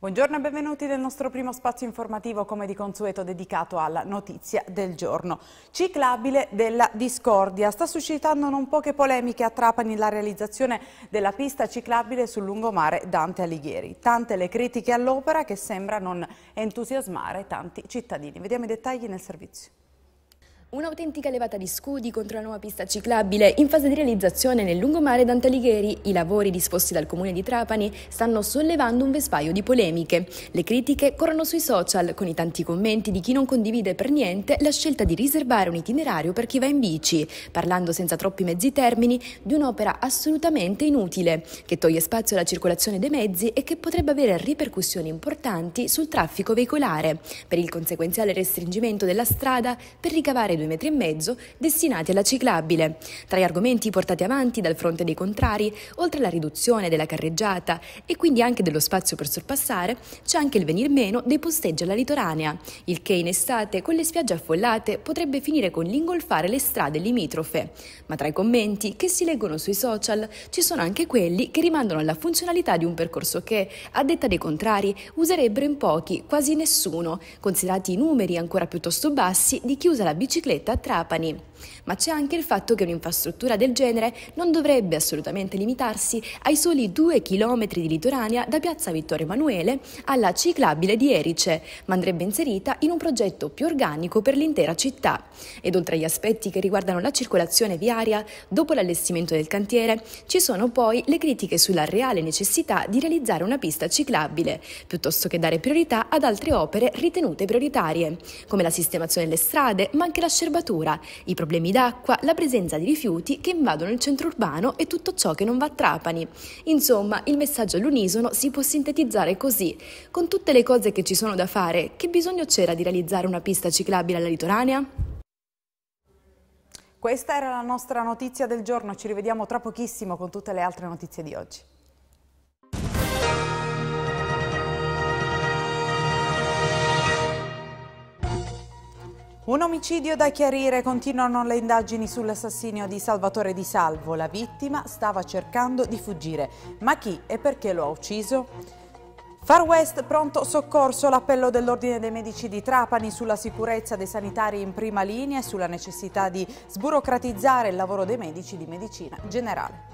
Buongiorno e benvenuti nel nostro primo spazio informativo come di consueto dedicato alla notizia del giorno. Ciclabile della discordia. Sta suscitando non poche polemiche a Trapani la realizzazione della pista ciclabile sul lungomare Dante Alighieri. Tante le critiche all'opera che sembra non entusiasmare tanti cittadini. Vediamo i dettagli nel servizio. Un'autentica levata di scudi contro la nuova pista ciclabile in fase di realizzazione nel lungomare Dante Alighieri. I lavori disposti dal comune di Trapani stanno sollevando un vespaio di polemiche. Le critiche corrono sui social con i tanti commenti di chi non condivide per niente la scelta di riservare un itinerario per chi va in bici, parlando senza troppi mezzi termini di un'opera assolutamente inutile che toglie spazio alla circolazione dei mezzi e che potrebbe avere ripercussioni importanti sul traffico veicolare, per il conseguenziale restringimento della strada, per ricavare due metri e mezzo destinati alla ciclabile. Tra gli argomenti portati avanti dal fronte dei contrari, oltre alla riduzione della carreggiata e quindi anche dello spazio per sorpassare, c'è anche il venir meno dei posteggi alla litoranea, il che in estate con le spiagge affollate potrebbe finire con l'ingolfare le strade limitrofe. Ma tra i commenti che si leggono sui social ci sono anche quelli che rimandano alla funzionalità di un percorso che, a detta dei contrari, userebbero in pochi, quasi nessuno, considerati i numeri ancora piuttosto bassi di chi usa la bicicletta bicicletta a Trapani. Ma c'è anche il fatto che un'infrastruttura del genere non dovrebbe assolutamente limitarsi ai soli due chilometri di litoranea da piazza Vittorio Emanuele alla ciclabile di Erice, ma andrebbe inserita in un progetto più organico per l'intera città. Ed oltre agli aspetti che riguardano la circolazione viaria, dopo l'allestimento del cantiere, ci sono poi le critiche sulla reale necessità di realizzare una pista ciclabile, piuttosto che dare priorità ad altre opere ritenute prioritarie, come la sistemazione delle strade, ma anche la scerbatura, i problemi problemi d'acqua, la presenza di rifiuti che invadono il centro urbano e tutto ciò che non va a Trapani. Insomma, il messaggio all'unisono si può sintetizzare così. Con tutte le cose che ci sono da fare, che bisogno c'era di realizzare una pista ciclabile alla litoranea? Questa era la nostra notizia del giorno, ci rivediamo tra pochissimo con tutte le altre notizie di oggi. Un omicidio da chiarire, continuano le indagini sull'assassinio di Salvatore Di Salvo. La vittima stava cercando di fuggire, ma chi e perché lo ha ucciso? Far West pronto soccorso l'appello dell'Ordine dei Medici di Trapani sulla sicurezza dei sanitari in prima linea e sulla necessità di sburocratizzare il lavoro dei medici di medicina generale.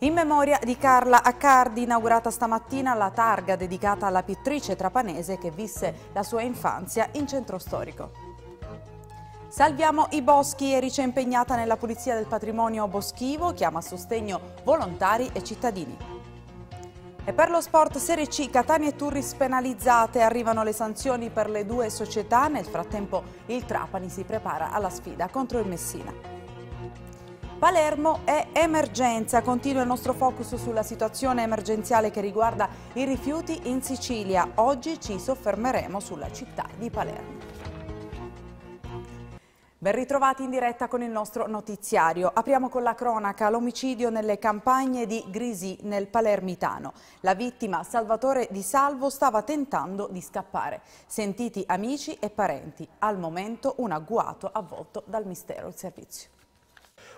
In memoria di Carla Accardi, inaugurata stamattina la targa dedicata alla pittrice trapanese che visse la sua infanzia in centro storico. Salviamo i boschi, Erice è impegnata nella pulizia del patrimonio boschivo, chiama a sostegno volontari e cittadini. E per lo sport Serie C, Catania e Turris penalizzate, arrivano le sanzioni per le due società, nel frattempo il Trapani si prepara alla sfida contro il Messina. Palermo è emergenza, continua il nostro focus sulla situazione emergenziale che riguarda i rifiuti in Sicilia. Oggi ci soffermeremo sulla città di Palermo. Ben ritrovati in diretta con il nostro notiziario. Apriamo con la cronaca l'omicidio nelle campagne di Grisi nel Palermitano. La vittima Salvatore Di Salvo stava tentando di scappare. Sentiti amici e parenti. Al momento un agguato avvolto dal mistero il servizio.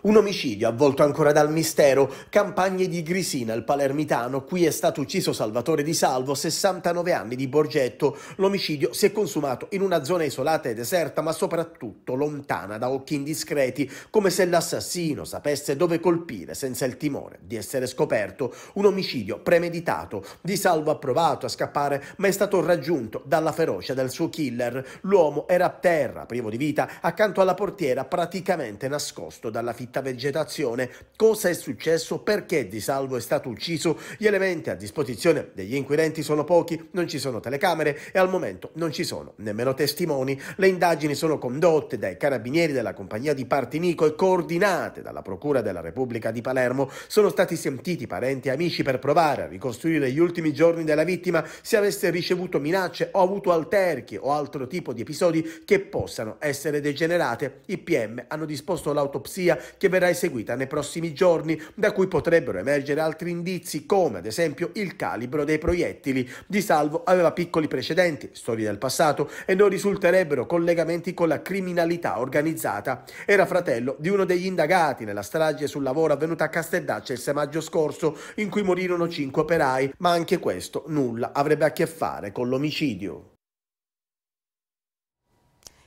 Un omicidio avvolto ancora dal mistero, campagne di Grisina, il palermitano, qui è stato ucciso Salvatore Di Salvo, 69 anni di Borgetto. L'omicidio si è consumato in una zona isolata e deserta, ma soprattutto lontana da occhi indiscreti, come se l'assassino sapesse dove colpire senza il timore di essere scoperto. Un omicidio premeditato. Di Salvo ha provato a scappare, ma è stato raggiunto dalla ferocia del suo killer. L'uomo era a terra, privo di vita, accanto alla portiera praticamente nascosto dalla fitta fitta vegetazione. Cosa è successo? Perché Di Salvo è stato ucciso? Gli elementi a disposizione degli inquirenti sono pochi, non ci sono telecamere e al momento non ci sono nemmeno testimoni. Le indagini sono condotte dai carabinieri della compagnia di Partinico e coordinate dalla Procura della Repubblica di Palermo. Sono stati sentiti parenti e amici per provare a ricostruire gli ultimi giorni della vittima se avesse ricevuto minacce o avuto alterchi o altro tipo di episodi che possano essere degenerate. I PM hanno disposto l'autopsia che verrà eseguita nei prossimi giorni, da cui potrebbero emergere altri indizi come ad esempio il calibro dei proiettili. Di Salvo aveva piccoli precedenti, storie del passato, e non risulterebbero collegamenti con la criminalità organizzata. Era fratello di uno degli indagati nella strage sul lavoro avvenuta a Casteldaccia il 6 maggio scorso, in cui morirono cinque operai, ma anche questo nulla avrebbe a che fare con l'omicidio.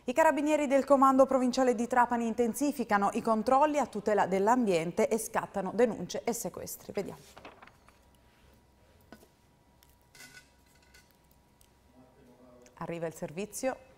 I carabinieri del Comando Provinciale di Trapani intensificano i controlli a tutela dell'ambiente e scattano denunce e sequestri. Vediamo. Arriva il servizio.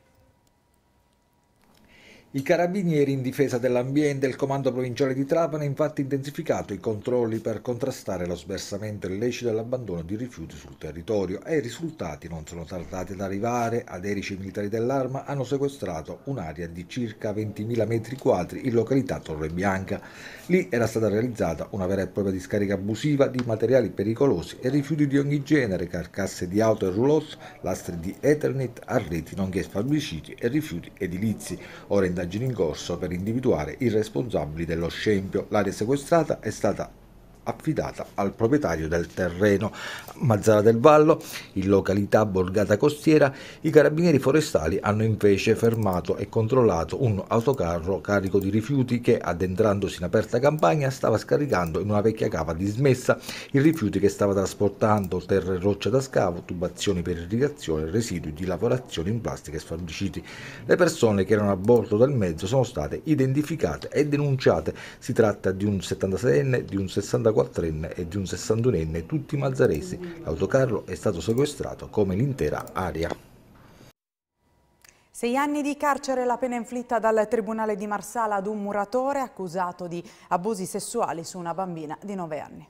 I carabinieri in difesa dell'ambiente e il comando provinciale di Trapani ha infatti intensificato i controlli per contrastare lo sversamento illecito e l'abbandono di rifiuti sul territorio e i risultati non sono tardati ad arrivare. Aderici militari dell'arma hanno sequestrato un'area di circa 20.000 metri quadri in località Torre Bianca. Lì era stata realizzata una vera e propria discarica abusiva di materiali pericolosi e rifiuti di ogni genere, carcasse di auto e roulotte, lastre di Ethernet, arreti nonché fabbriciti e rifiuti edilizi. Ora in indagini in corso per individuare i responsabili dello scempio. L'area sequestrata è stata affidata al proprietario del terreno. Mazzara del Vallo, in località Borgata Costiera, i carabinieri forestali hanno invece fermato e controllato un autocarro carico di rifiuti che, addentrandosi in aperta campagna, stava scaricando in una vecchia cava dismessa i rifiuti che stava trasportando, terra e roccia da scavo, tubazioni per irrigazione, residui di lavorazione in plastica e sfabbriciti. Le persone che erano a bordo del mezzo sono state identificate e denunciate. Si tratta di un 76enne, di un 64 54enne e di un 61enne, tutti mazzaresi. L'autocarro è stato sequestrato come l'intera area. Sei anni di carcere la pena inflitta dal Tribunale di Marsala ad un muratore accusato di abusi sessuali su una bambina di 9 anni.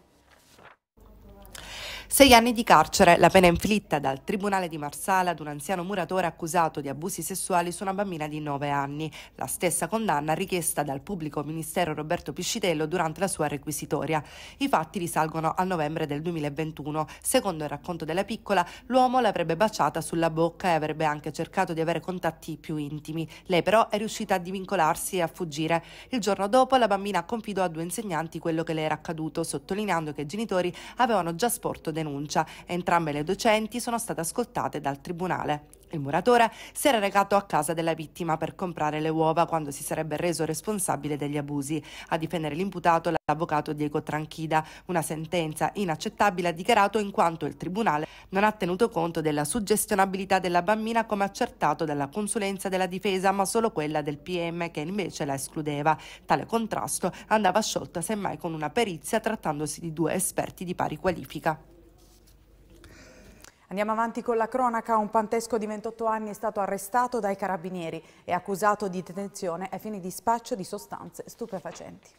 Sei anni di carcere, la pena inflitta dal Tribunale di Marsala ad un anziano muratore accusato di abusi sessuali su una bambina di 9 anni, la stessa condanna richiesta dal pubblico ministero Roberto Piscitello durante la sua requisitoria. I fatti risalgono al novembre del 2021. Secondo il racconto della piccola, l'uomo l'avrebbe baciata sulla bocca e avrebbe anche cercato di avere contatti più intimi. Lei però è riuscita a divincolarsi e a fuggire. Il giorno dopo la bambina confidò a due insegnanti quello che le era accaduto, sottolineando che i genitori avevano già sporto dei denuncia. Entrambe le docenti sono state ascoltate dal tribunale. Il muratore si era recato a casa della vittima per comprare le uova quando si sarebbe reso responsabile degli abusi. A difendere l'imputato l'avvocato Diego Tranchida, una sentenza inaccettabile ha dichiarato in quanto il tribunale non ha tenuto conto della suggestionabilità della bambina come accertato dalla consulenza della difesa, ma solo quella del PM che invece la escludeva. Tale contrasto andava sciolta semmai con una perizia trattandosi di due esperti di pari qualifica. Andiamo avanti con la cronaca, un pantesco di 28 anni è stato arrestato dai carabinieri e accusato di detenzione ai fini di spaccio di sostanze stupefacenti.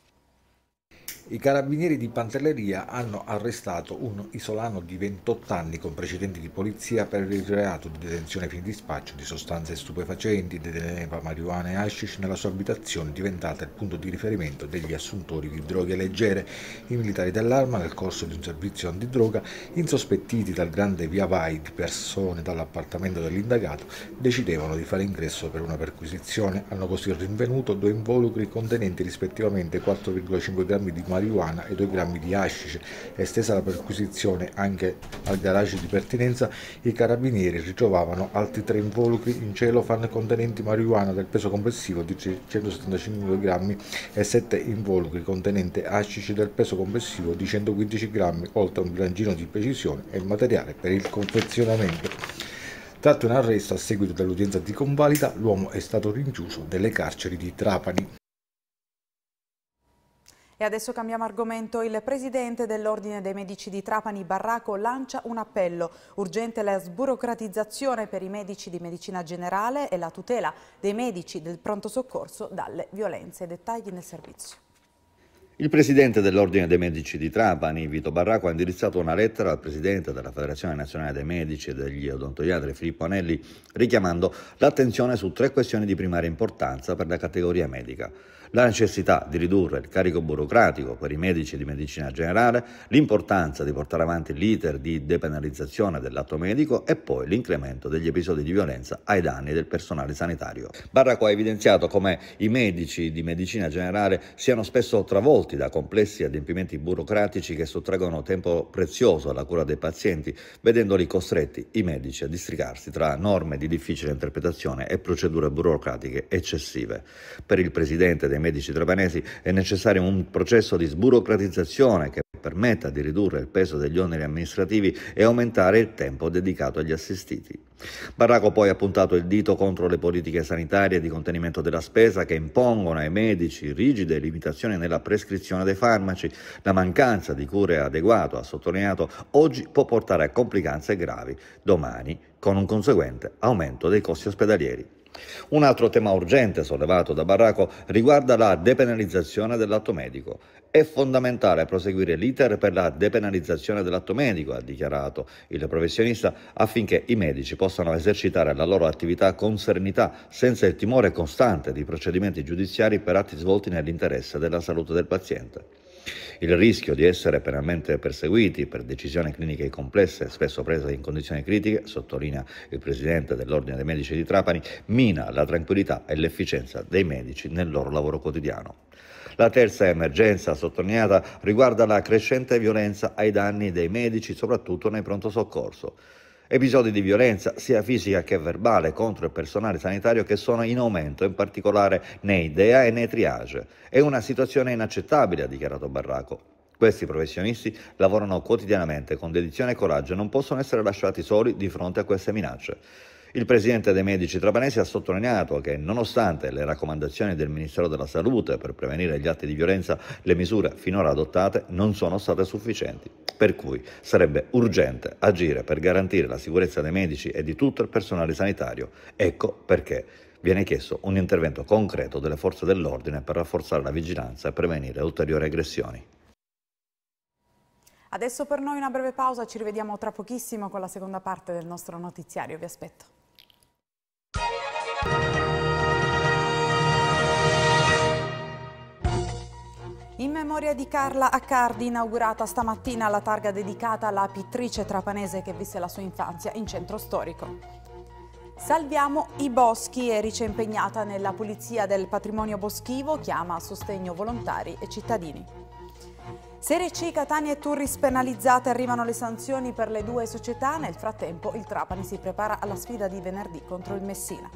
I carabinieri di Pantelleria hanno arrestato un isolano di 28 anni con precedenti di polizia per il reato di detenzione fin di spaccio di sostanze stupefacenti, deteneva marijuana e hashish nella sua abitazione diventata il punto di riferimento degli assuntori di droghe leggere. I militari dell'arma nel corso di un servizio antidroga, insospettiti dal grande via vai di persone dall'appartamento dell'indagato, decidevano di fare ingresso per una perquisizione. Hanno così rinvenuto due involucri contenenti rispettivamente 4,5 grammi di marijuana e 2 grammi di hashish. Estesa la perquisizione anche al garage di pertinenza, i carabinieri ritrovavano altri tre involucri in celofan contenenti marijuana del peso complessivo di 175 grammi e 7 involucri contenenti hashish del peso complessivo di 115 grammi, oltre a un grangino di precisione e il materiale per il confezionamento. Tratto un arresto a seguito dell'udienza di convalida, l'uomo è stato rinchiuso nelle carceri di Trapani. E adesso cambiamo argomento. Il presidente dell'Ordine dei Medici di Trapani, Barraco, lancia un appello. Urgente la sburocratizzazione per i medici di medicina generale e la tutela dei medici del pronto soccorso dalle violenze. Dettagli nel servizio. Il presidente dell'Ordine dei Medici di Trapani, Vito Barraco, ha indirizzato una lettera al presidente della Federazione Nazionale dei Medici e degli Odontoiatri, Filippo Anelli, richiamando l'attenzione su tre questioni di primaria importanza per la categoria medica la necessità di ridurre il carico burocratico per i medici di medicina generale, l'importanza di portare avanti l'iter di depenalizzazione dell'atto medico e poi l'incremento degli episodi di violenza ai danni del personale sanitario. Barraco ha evidenziato come i medici di medicina generale siano spesso travolti da complessi adempimenti burocratici che sottraggono tempo prezioso alla cura dei pazienti, vedendoli costretti i medici a districarsi tra norme di difficile interpretazione e procedure burocratiche eccessive. Per il presidente dei medici trepanesi è necessario un processo di sburocratizzazione che permetta di ridurre il peso degli oneri amministrativi e aumentare il tempo dedicato agli assistiti. Barraco poi ha puntato il dito contro le politiche sanitarie di contenimento della spesa che impongono ai medici rigide limitazioni nella prescrizione dei farmaci. La mancanza di cure adeguate, ha sottolineato, oggi può portare a complicanze gravi, domani con un conseguente aumento dei costi ospedalieri. Un altro tema urgente sollevato da Barraco riguarda la depenalizzazione dell'atto medico. È fondamentale proseguire l'iter per la depenalizzazione dell'atto medico, ha dichiarato il professionista, affinché i medici possano esercitare la loro attività con serenità, senza il timore costante di procedimenti giudiziari per atti svolti nell'interesse della salute del paziente. Il rischio di essere penalmente perseguiti per decisioni cliniche complesse, spesso prese in condizioni critiche, sottolinea il presidente dell'Ordine dei Medici di Trapani, mina la tranquillità e l'efficienza dei medici nel loro lavoro quotidiano. La terza emergenza sottolineata riguarda la crescente violenza ai danni dei medici, soprattutto nei pronto soccorso. Episodi di violenza sia fisica che verbale contro il personale sanitario che sono in aumento, in particolare nei DEA e nei triage. È una situazione inaccettabile, ha dichiarato Barraco. Questi professionisti lavorano quotidianamente con dedizione e coraggio e non possono essere lasciati soli di fronte a queste minacce. Il presidente dei medici trapanesi ha sottolineato che, nonostante le raccomandazioni del Ministero della Salute per prevenire gli atti di violenza, le misure finora adottate non sono state sufficienti per cui sarebbe urgente agire per garantire la sicurezza dei medici e di tutto il personale sanitario. Ecco perché viene chiesto un intervento concreto delle forze dell'ordine per rafforzare la vigilanza e prevenire ulteriori aggressioni. Adesso per noi una breve pausa, ci rivediamo tra pochissimo con la seconda parte del nostro notiziario, vi aspetto. In memoria di Carla Accardi, inaugurata stamattina la targa dedicata alla pittrice trapanese che visse la sua infanzia in centro storico. Salviamo i boschi, Erice impegnata nella pulizia del patrimonio boschivo, chiama a sostegno volontari e cittadini. Serie C, Catania e Turris penalizzate, arrivano le sanzioni per le due società, nel frattempo il Trapani si prepara alla sfida di venerdì contro il Messina.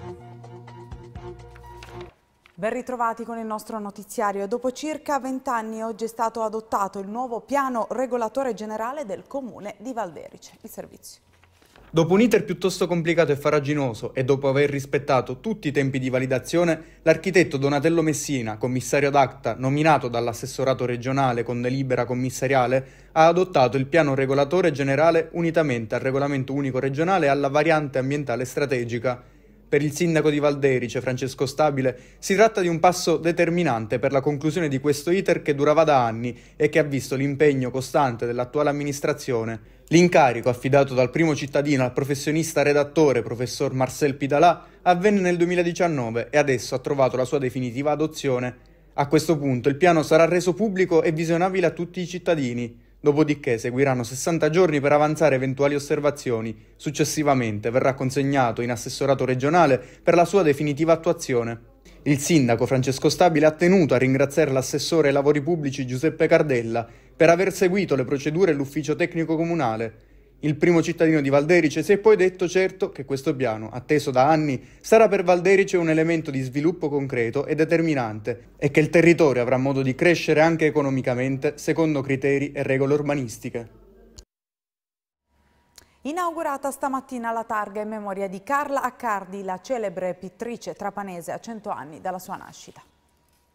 Ben ritrovati con il nostro notiziario. Dopo circa 20 anni oggi è stato adottato il nuovo piano regolatore generale del comune di Valderice. Il servizio. Dopo un iter piuttosto complicato e faraginoso e dopo aver rispettato tutti i tempi di validazione, l'architetto Donatello Messina, commissario ad acta, nominato dall'assessorato regionale con delibera commissariale, ha adottato il piano regolatore generale unitamente al regolamento unico regionale e alla variante ambientale strategica per il sindaco di Valderice, cioè Francesco Stabile, si tratta di un passo determinante per la conclusione di questo iter che durava da anni e che ha visto l'impegno costante dell'attuale amministrazione. L'incarico, affidato dal primo cittadino al professionista redattore professor Marcel Pidalà, avvenne nel 2019 e adesso ha trovato la sua definitiva adozione. A questo punto il piano sarà reso pubblico e visionabile a tutti i cittadini. Dopodiché seguiranno 60 giorni per avanzare eventuali osservazioni. Successivamente verrà consegnato in assessorato regionale per la sua definitiva attuazione. Il sindaco Francesco Stabile ha tenuto a ringraziare l'assessore ai lavori pubblici Giuseppe Cardella per aver seguito le procedure e l'ufficio tecnico comunale, il primo cittadino di Valderice, si è poi detto certo che questo piano, atteso da anni, sarà per Valderice un elemento di sviluppo concreto e determinante e che il territorio avrà modo di crescere anche economicamente secondo criteri e regole urbanistiche. Inaugurata stamattina la targa in memoria di Carla Accardi, la celebre pittrice trapanese a 100 anni dalla sua nascita.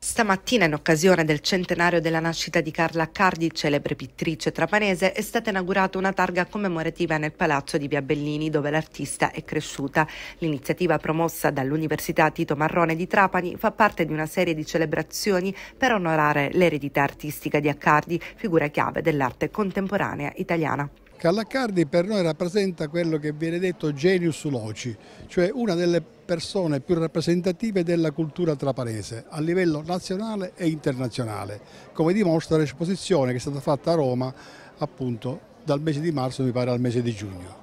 Stamattina, in occasione del centenario della nascita di Carla Cardi, celebre pittrice trapanese, è stata inaugurata una targa commemorativa nel palazzo di Via Bellini, dove l'artista è cresciuta. L'iniziativa promossa dall'Università Tito Marrone di Trapani fa parte di una serie di celebrazioni per onorare l'eredità artistica di Accardi, figura chiave dell'arte contemporanea italiana. Carla Cardi per noi rappresenta quello che viene detto genius loci, cioè una delle persone più rappresentative della cultura trapanese a livello nazionale e internazionale, come dimostra l'esposizione che è stata fatta a Roma appunto dal mese di marzo mi pare al mese di giugno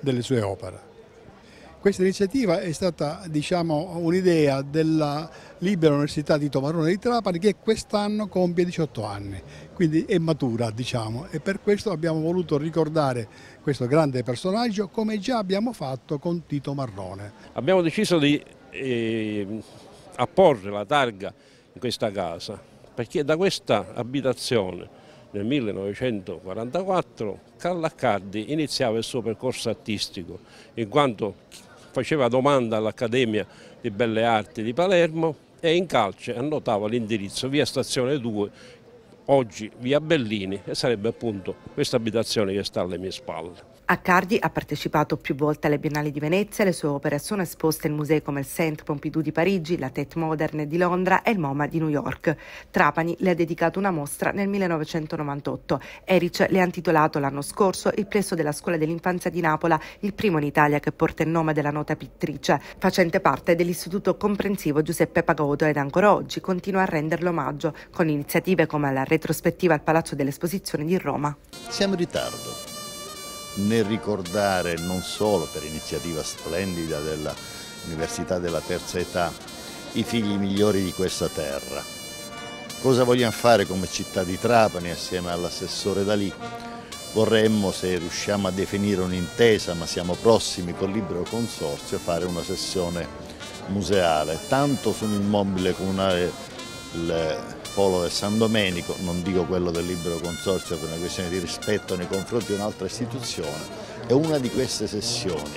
delle sue opere. Questa iniziativa è stata diciamo, un'idea della Libera Università di Tomarone di Trapani che quest'anno compie 18 anni, quindi è matura diciamo, e per questo abbiamo voluto ricordare questo grande personaggio come già abbiamo fatto con Tito Marrone. Abbiamo deciso di eh, apporre la targa in questa casa perché da questa abitazione nel 1944 Carla Accardi iniziava il suo percorso artistico in quanto faceva domanda all'Accademia di Belle Arti di Palermo e in calce annotava l'indirizzo via Stazione 2 oggi via Bellini e sarebbe appunto questa abitazione che sta alle mie spalle. Accardi ha partecipato più volte alle Biennali di Venezia, le sue opere sono esposte in musei come il Saint Pompidou di Parigi, la Tate Moderne di Londra e il MoMA di New York. Trapani le ha dedicato una mostra nel 1998. Erich le ha intitolato l'anno scorso il plesso della scuola dell'infanzia di Napola, il primo in Italia che porta il nome della nota pittrice, facente parte dell'istituto comprensivo Giuseppe Pagodo ed ancora oggi continua a renderlo omaggio con iniziative come la retrospettiva al Palazzo dell'Esposizione di Roma. Siamo in ritardo nel ricordare non solo per iniziativa splendida dell'Università della Terza Età i figli migliori di questa terra. Cosa vogliamo fare come città di Trapani assieme all'assessore Dalì? Vorremmo, se riusciamo a definire un'intesa, ma siamo prossimi col libero consorzio, fare una sessione museale, tanto su un immobile comunale Polo del San Domenico, non dico quello del libero consorzio per una questione di rispetto nei confronti di un'altra istituzione, e una di queste sessioni,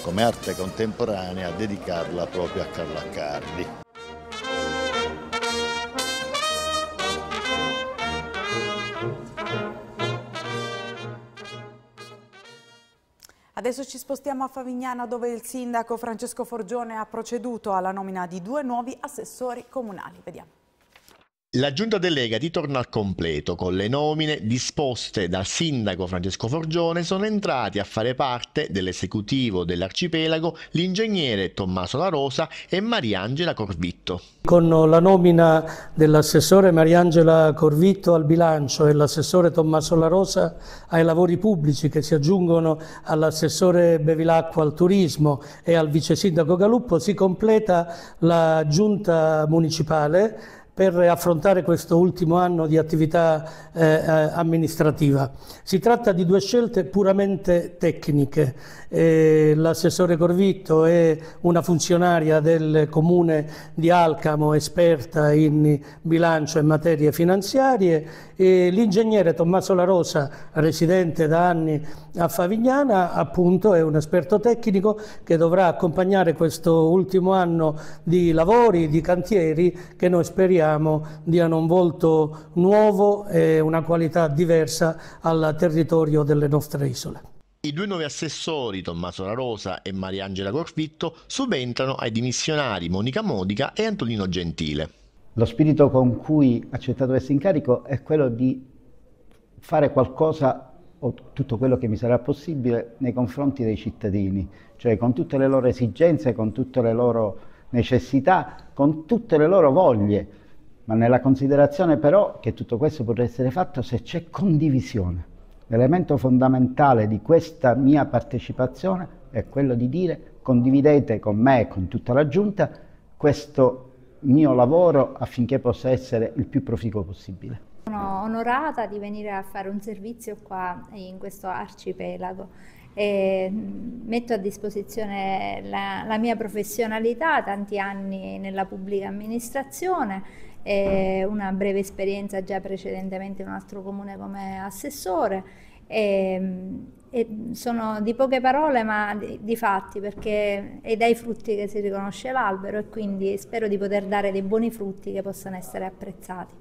come arte contemporanea, dedicarla proprio a Carlo Accardi. Adesso ci spostiamo a Favignana dove il sindaco Francesco Forgione ha proceduto alla nomina di due nuovi assessori comunali. Vediamo. La giunta delega di torna al completo con le nomine disposte dal sindaco Francesco Forgione sono entrati a fare parte dell'esecutivo dell'arcipelago l'ingegnere Tommaso La Rosa e Mariangela Corvitto. Con la nomina dell'assessore Mariangela Corvitto al bilancio e l'assessore Tommaso La Rosa ai lavori pubblici che si aggiungono all'assessore Bevilacqua al turismo e al vice sindaco Galuppo si completa la giunta municipale per affrontare questo ultimo anno di attività eh, eh, amministrativa. Si tratta di due scelte puramente tecniche. Eh, L'assessore Corvitto è una funzionaria del comune di Alcamo, esperta in bilancio e materie finanziarie l'ingegnere Tommaso La Rosa, residente da anni a Favignana, appunto è un esperto tecnico che dovrà accompagnare questo ultimo anno di lavori, di cantieri che noi speriamo diano un volto nuovo e una qualità diversa al territorio delle nostre isole. I due nuovi assessori, Tommaso La Rosa e Mariangela Corvitto, subentrano ai dimissionari Monica Modica e Antonino Gentile. Lo spirito con cui accettato questo incarico è quello di fare qualcosa o tutto quello che mi sarà possibile nei confronti dei cittadini, cioè con tutte le loro esigenze, con tutte le loro necessità, con tutte le loro voglie, ma nella considerazione però che tutto questo potrà essere fatto se c'è condivisione. L'elemento fondamentale di questa mia partecipazione è quello di dire condividete con me e con tutta la giunta questo mio lavoro affinché possa essere il più proficuo possibile. Sono onorata di venire a fare un servizio qua in questo arcipelago e metto a disposizione la, la mia professionalità, tanti anni nella pubblica amministrazione e una breve esperienza già precedentemente in un altro comune come assessore e, e sono di poche parole ma di, di, fatti perché è dai frutti che si riconosce l'albero e quindi spero di poter dare dei buoni frutti che possano essere apprezzati.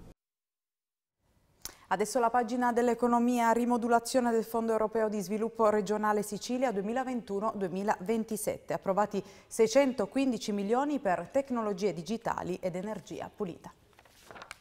Adesso la pagina dell'economia, rimodulazione del Fondo Europeo di Sviluppo Regionale Sicilia 2021-2027, approvati 615 milioni per tecnologie digitali ed energia pulita.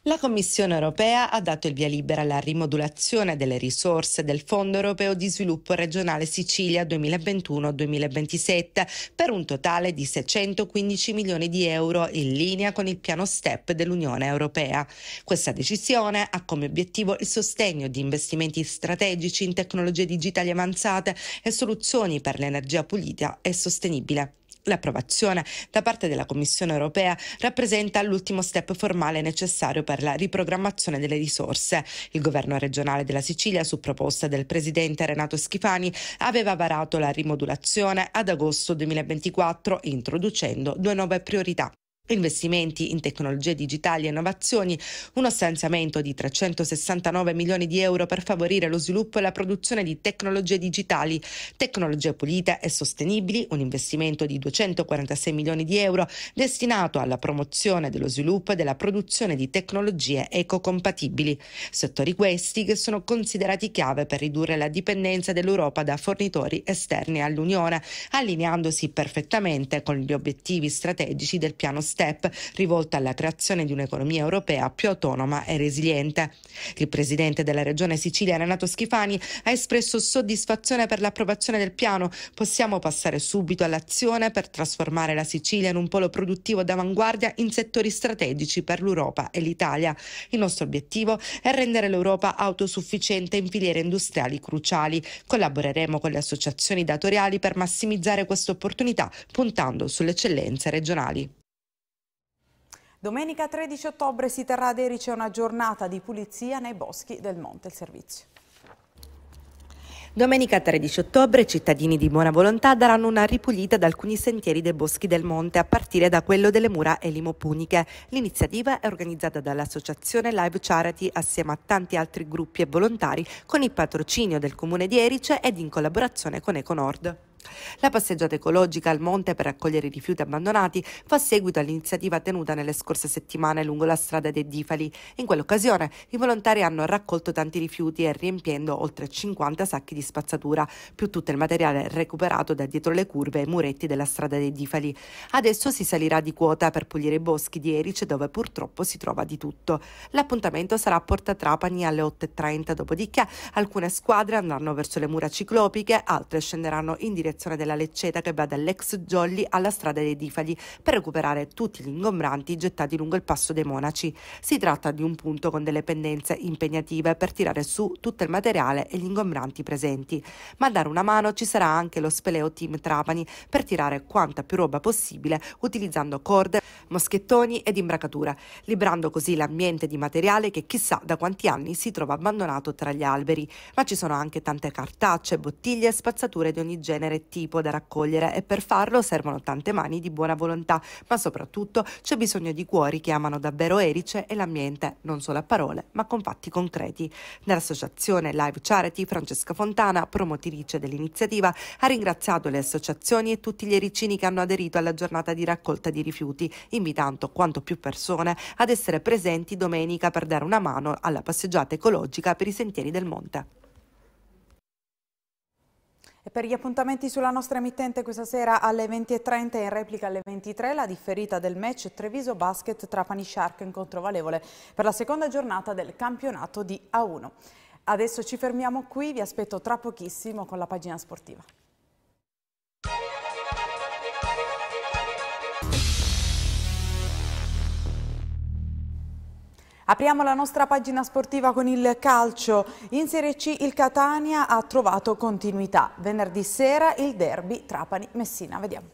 La Commissione europea ha dato il via libera alla rimodulazione delle risorse del Fondo europeo di sviluppo regionale Sicilia 2021-2027 per un totale di 615 milioni di euro in linea con il piano STEP dell'Unione europea. Questa decisione ha come obiettivo il sostegno di investimenti strategici in tecnologie digitali avanzate e soluzioni per l'energia pulita e sostenibile. L'approvazione da parte della Commissione europea rappresenta l'ultimo step formale necessario per la riprogrammazione delle risorse. Il governo regionale della Sicilia, su proposta del presidente Renato Schifani, aveva varato la rimodulazione ad agosto 2024 introducendo due nuove priorità investimenti in tecnologie digitali e innovazioni, uno stanziamento di 369 milioni di euro per favorire lo sviluppo e la produzione di tecnologie digitali, tecnologie pulite e sostenibili, un investimento di 246 milioni di euro destinato alla promozione dello sviluppo e della produzione di tecnologie ecocompatibili, settori questi che sono considerati chiave per ridurre la dipendenza dell'Europa da fornitori esterni all'Unione, allineandosi perfettamente con gli obiettivi strategici del piano step rivolta alla creazione di un'economia europea più autonoma e resiliente. Il presidente della regione Sicilia, Renato Schifani, ha espresso soddisfazione per l'approvazione del piano. Possiamo passare subito all'azione per trasformare la Sicilia in un polo produttivo d'avanguardia in settori strategici per l'Europa e l'Italia. Il nostro obiettivo è rendere l'Europa autosufficiente in filiere industriali cruciali. Collaboreremo con le associazioni datoriali per massimizzare questa opportunità puntando sulle eccellenze regionali. Domenica 13 ottobre si terrà ad Erice una giornata di pulizia nei boschi del Monte. Il servizio. Domenica 13 ottobre i cittadini di buona volontà daranno una ripulita ad alcuni sentieri dei boschi del monte, a partire da quello delle mura elimopuniche. L'iniziativa è organizzata dall'associazione Live Charity assieme a tanti altri gruppi e volontari con il patrocinio del comune di Erice ed in collaborazione con Econord. La passeggiata ecologica al monte per raccogliere i rifiuti abbandonati fa seguito all'iniziativa tenuta nelle scorse settimane lungo la strada dei Difali. In quell'occasione i volontari hanno raccolto tanti rifiuti e riempiendo oltre 50 sacchi di spazzatura, più tutto il materiale recuperato da dietro le curve e i muretti della strada dei Difali. Adesso si salirà di quota per pulire i boschi di Erice dove purtroppo si trova di tutto. L'appuntamento sarà a Porta Trapani alle 8.30, dopodiché alcune squadre andranno verso le mura ciclopiche, altre scenderanno in direzione direzione della Lecceta che va dall'ex Jolly alla strada dei Difali per recuperare tutti gli ingombranti gettati lungo il passo dei monaci. Si tratta di un punto con delle pendenze impegnative per tirare su tutto il materiale e gli ingombranti presenti, ma a dare una mano ci sarà anche lo Speleo Team Trapani per tirare quanta più roba possibile utilizzando corde, moschettoni ed imbracatura, liberando così l'ambiente di materiale che chissà da quanti anni si trova abbandonato tra gli alberi, ma ci sono anche tante cartacce, bottiglie e spazzature di ogni genere tipo da raccogliere e per farlo servono tante mani di buona volontà, ma soprattutto c'è bisogno di cuori che amano davvero Erice e l'ambiente, non solo a parole, ma con fatti concreti. Nell'associazione Live Charity, Francesca Fontana, promotrice dell'iniziativa, ha ringraziato le associazioni e tutti gli ericini che hanno aderito alla giornata di raccolta di rifiuti, invitando quanto più persone ad essere presenti domenica per dare una mano alla passeggiata ecologica per i sentieri del monte. E per gli appuntamenti sulla nostra emittente questa sera alle 20.30 e in replica alle 23 la differita del match Treviso Basket Trapani Shark incontro valevole per la seconda giornata del campionato di A1. Adesso ci fermiamo qui, vi aspetto tra pochissimo con la pagina sportiva. Apriamo la nostra pagina sportiva con il calcio. In Serie C il Catania ha trovato continuità. Venerdì sera il derby Trapani-Messina. Vediamo.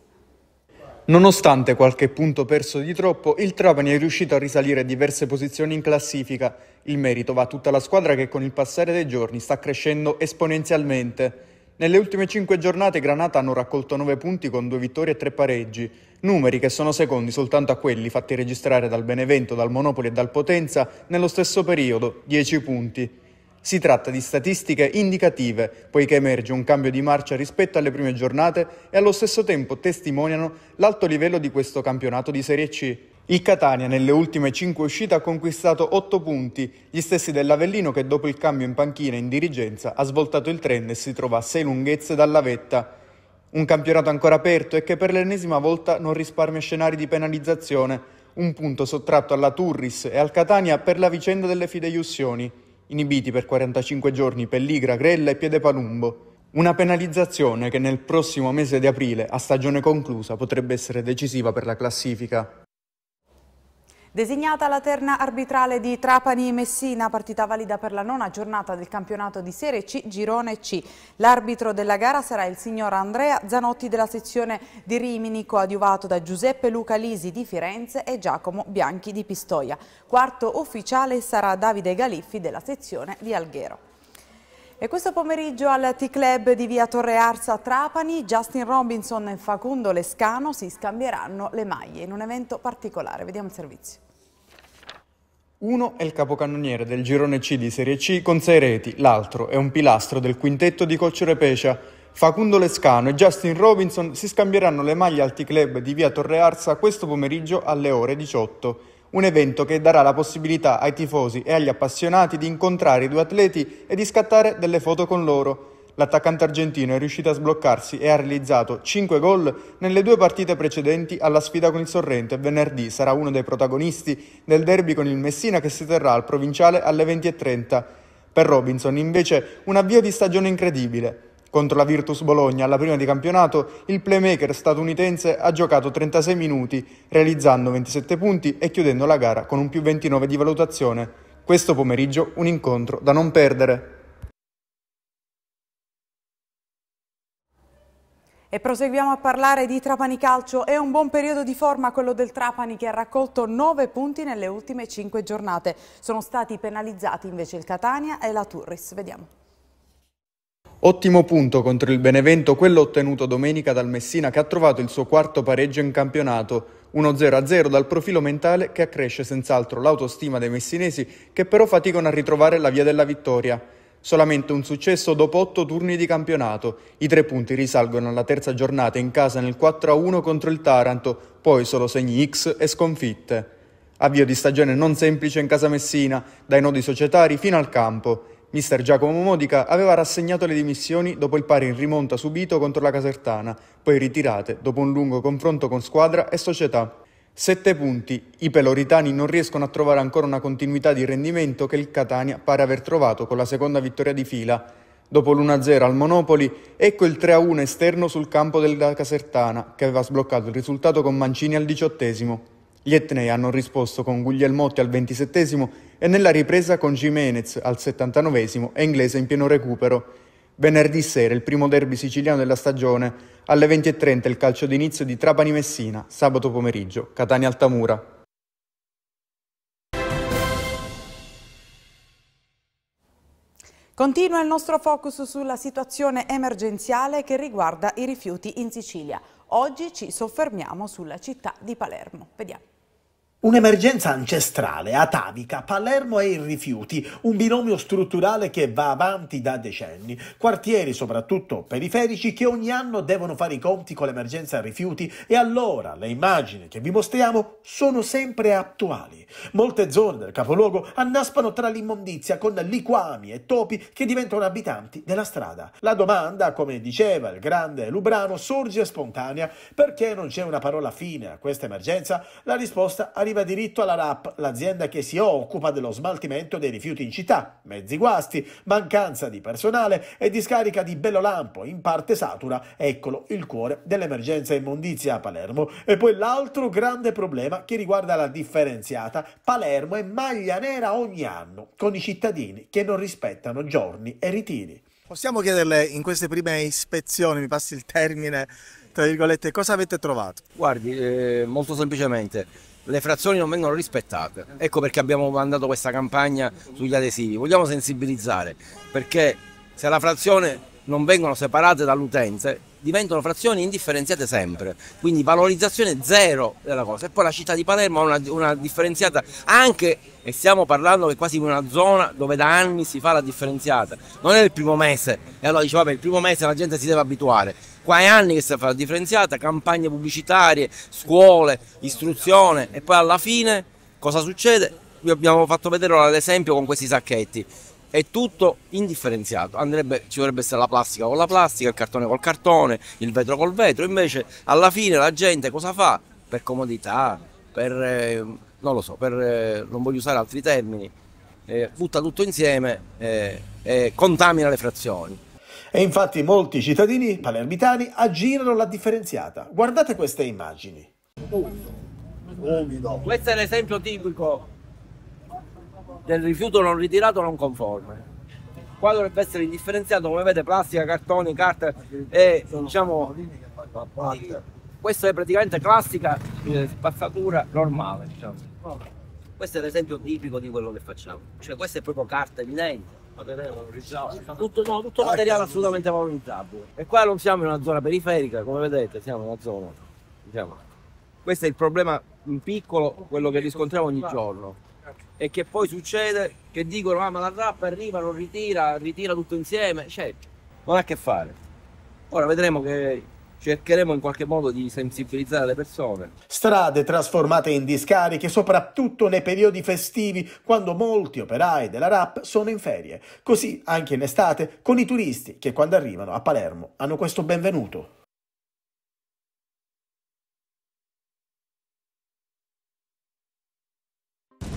Nonostante qualche punto perso di troppo, il Trapani è riuscito a risalire diverse posizioni in classifica. Il merito va a tutta la squadra che con il passare dei giorni sta crescendo esponenzialmente. Nelle ultime 5 giornate i Granata hanno raccolto 9 punti con 2 vittorie e 3 pareggi, numeri che sono secondi soltanto a quelli fatti registrare dal Benevento, dal Monopoli e dal Potenza nello stesso periodo, 10 punti. Si tratta di statistiche indicative, poiché emerge un cambio di marcia rispetto alle prime giornate e allo stesso tempo testimoniano l'alto livello di questo campionato di Serie C. Il Catania nelle ultime 5 uscite ha conquistato 8 punti, gli stessi dell'Avellino che dopo il cambio in panchina in dirigenza ha svoltato il trend e si trova a 6 lunghezze dalla vetta. Un campionato ancora aperto e che per l'ennesima volta non risparmia scenari di penalizzazione, un punto sottratto alla Turris e al Catania per la vicenda delle fideiussioni, inibiti per 45 giorni Pelligra, Grella e Piedepalumbo. Una penalizzazione che nel prossimo mese di aprile, a stagione conclusa, potrebbe essere decisiva per la classifica. Designata la terna arbitrale di Trapani e Messina, partita valida per la nona giornata del campionato di Serie C, Girone C. L'arbitro della gara sarà il signor Andrea Zanotti della sezione di Rimini, coadiuvato da Giuseppe Luca Lisi di Firenze e Giacomo Bianchi di Pistoia. Quarto ufficiale sarà Davide Galiffi della sezione di Alghero. E questo pomeriggio al T-Club di via Torre Arsa Trapani, Justin Robinson e Facundo Lescano si scambieranno le maglie in un evento particolare. Vediamo il servizio. Uno è il capocannoniere del girone C di Serie C con sei reti, l'altro è un pilastro del quintetto di Cocciore Pescia. Facundo Lescano e Justin Robinson si scambieranno le maglie al T-Club di via Torre Arsa questo pomeriggio alle ore 18 un evento che darà la possibilità ai tifosi e agli appassionati di incontrare i due atleti e di scattare delle foto con loro. L'attaccante argentino è riuscito a sbloccarsi e ha realizzato 5 gol nelle due partite precedenti alla sfida con il Sorrento e venerdì sarà uno dei protagonisti del derby con il Messina che si terrà al provinciale alle 20.30. Per Robinson invece un avvio di stagione incredibile. Contro la Virtus Bologna alla prima di campionato, il playmaker statunitense ha giocato 36 minuti, realizzando 27 punti e chiudendo la gara con un più 29 di valutazione. Questo pomeriggio un incontro da non perdere. E proseguiamo a parlare di Trapani Calcio. È un buon periodo di forma quello del Trapani che ha raccolto 9 punti nelle ultime 5 giornate. Sono stati penalizzati invece il Catania e la Turris. Vediamo. Ottimo punto contro il Benevento, quello ottenuto domenica dal Messina che ha trovato il suo quarto pareggio in campionato, 1-0-0 dal profilo mentale che accresce senz'altro l'autostima dei messinesi che però faticano a ritrovare la via della vittoria. Solamente un successo dopo otto turni di campionato. I tre punti risalgono alla terza giornata in casa nel 4-1 contro il Taranto, poi solo segni X e sconfitte. Avvio di stagione non semplice in casa Messina, dai nodi societari fino al campo. Mister Giacomo Modica aveva rassegnato le dimissioni dopo il pari in rimonta subito contro la Casertana, poi ritirate dopo un lungo confronto con squadra e società. Sette punti. I peloritani non riescono a trovare ancora una continuità di rendimento che il Catania pare aver trovato con la seconda vittoria di fila. Dopo l'1-0 al Monopoli, ecco il 3-1 esterno sul campo della Casertana, che aveva sbloccato il risultato con Mancini al diciottesimo. Gli Etnei hanno risposto con Guglielmotti al 27 e nella ripresa con Jimenez al 79 e Inglese in pieno recupero. Venerdì sera il primo derby siciliano della stagione, alle 20.30 il calcio d'inizio di Trapani-Messina, sabato pomeriggio Catania-Altamura. Continua il nostro focus sulla situazione emergenziale che riguarda i rifiuti in Sicilia. Oggi ci soffermiamo sulla città di Palermo. Vediamo. Un'emergenza ancestrale, atavica, Palermo e i rifiuti, un binomio strutturale che va avanti da decenni, quartieri soprattutto periferici che ogni anno devono fare i conti con l'emergenza rifiuti e allora le immagini che vi mostriamo sono sempre attuali. Molte zone del capoluogo annaspano tra l'immondizia con liquami e topi che diventano abitanti della strada. La domanda, come diceva il grande Lubrano, sorge spontanea perché non c'è una parola fine a questa emergenza? La risposta arriva aveva diritto alla RAP, l'azienda che si occupa dello smaltimento dei rifiuti in città, mezzi guasti, mancanza di personale e discarica di bello lampo, in parte satura, eccolo il cuore dell'emergenza immondizia a Palermo. E poi l'altro grande problema che riguarda la differenziata. Palermo è maglia nera ogni anno, con i cittadini che non rispettano giorni e ritiri. Possiamo chiederle in queste prime ispezioni, mi passi il termine, tra virgolette, cosa avete trovato? Guardi, eh, molto semplicemente, le frazioni non vengono rispettate. Ecco perché abbiamo mandato questa campagna sugli adesivi. Vogliamo sensibilizzare perché se la frazione non vengono separate dall'utente diventano frazioni indifferenziate sempre, quindi valorizzazione zero della cosa. E poi la città di Palermo ha una, una differenziata anche, e stiamo parlando che quasi di una zona dove da anni si fa la differenziata, non è il primo mese, e allora dice vabbè il primo mese la gente si deve abituare, Qua è anni che si fa la differenziata, campagne pubblicitarie, scuole, istruzione e poi alla fine cosa succede? Vi abbiamo fatto vedere l'esempio con questi sacchetti. È tutto indifferenziato, Andrebbe, ci dovrebbe essere la plastica con la plastica, il cartone col cartone, il vetro col vetro, invece alla fine la gente cosa fa? Per comodità, per... Eh, non lo so, per, eh, non voglio usare altri termini, eh, butta tutto insieme eh, e contamina le frazioni. E infatti molti cittadini palermitani aggirano la differenziata. Guardate queste immagini. Questo è l'esempio tipico del rifiuto non ritirato non conforme. Qua dovrebbe essere indifferenziato, come vedete, plastica, cartoni, carta e diciamo questo è praticamente classica eh, spazzatura normale. Diciamo. Questo è l'esempio tipico di quello che facciamo, cioè questa è proprio carta evidente materiale valorizzabile. Tutto, no, tutto ah, materiale assolutamente valorizzabile. E qua non siamo in una zona periferica, come vedete, siamo in una zona. Diciamo. Questo è il problema in piccolo, quello che riscontriamo ogni giorno. E che poi succede che dicono: ah, ma la trappa arriva, non ritira, ritira tutto insieme. Cioè, non ha a che fare. Ora vedremo che cercheremo in qualche modo di sensibilizzare le persone. Strade trasformate in discariche, soprattutto nei periodi festivi, quando molti operai della RAP sono in ferie. Così anche in estate con i turisti che quando arrivano a Palermo hanno questo benvenuto.